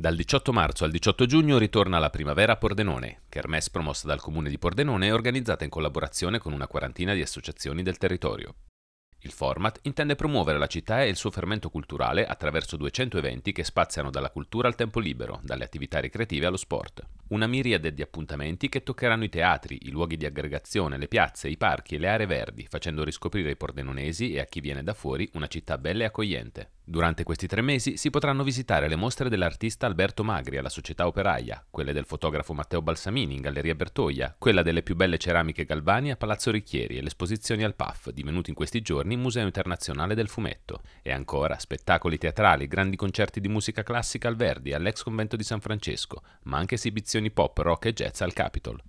Dal 18 marzo al 18 giugno ritorna la primavera a Pordenone, kermesse promossa dal comune di Pordenone e organizzata in collaborazione con una quarantina di associazioni del territorio. Il format intende promuovere la città e il suo fermento culturale attraverso 200 eventi che spaziano dalla cultura al tempo libero, dalle attività ricreative allo sport. Una miriade di appuntamenti che toccheranno i teatri, i luoghi di aggregazione, le piazze, i parchi e le aree verdi, facendo riscoprire ai pordenonesi e a chi viene da fuori una città bella e accogliente. Durante questi tre mesi si potranno visitare le mostre dell'artista Alberto Magri alla Società Operaia, quelle del fotografo Matteo Balsamini in Galleria Bertoia, quella delle più belle ceramiche Galvani a Palazzo Ricchieri e le esposizioni al PAF, divenuti in questi giorni Museo Internazionale del Fumetto. E ancora spettacoli teatrali, grandi concerti di musica classica al Verdi, all'ex convento di San Francesco, ma anche esibizioni pop, rock e jazz al Capitol.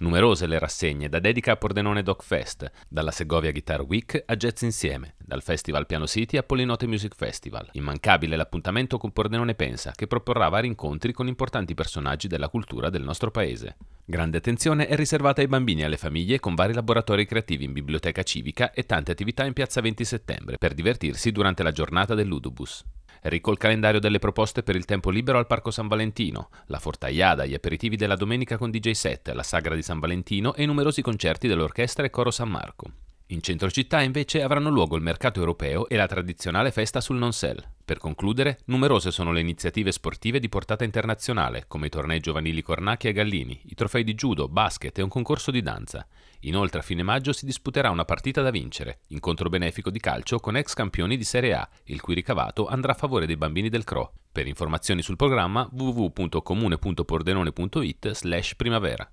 Numerose le rassegne, da Dedica a Pordenone Doc Fest, dalla Segovia Guitar Week a Jazz Insieme, dal Festival Piano City a Polinote Music Festival. Immancabile l'appuntamento con Pordenone Pensa, che proporrà vari incontri con importanti personaggi della cultura del nostro paese. Grande attenzione è riservata ai bambini e alle famiglie con vari laboratori creativi in biblioteca civica e tante attività in piazza 20 settembre per divertirsi durante la giornata dell'Udubus. Ricco il calendario delle proposte per il tempo libero al Parco San Valentino, la Fortaiada, gli aperitivi della domenica con DJ set, la Sagra di San Valentino e numerosi concerti dell'orchestra e coro San Marco. In centro città invece avranno luogo il mercato europeo e la tradizionale festa sul non-sell. Per concludere, numerose sono le iniziative sportive di portata internazionale, come i tornei giovanili Cornacchi e Gallini, i trofei di judo, basket e un concorso di danza. Inoltre a fine maggio si disputerà una partita da vincere, incontro benefico di calcio con ex campioni di Serie A, il cui ricavato andrà a favore dei bambini del CRO. Per informazioni sul programma www.comune.pordenone.it slash primavera.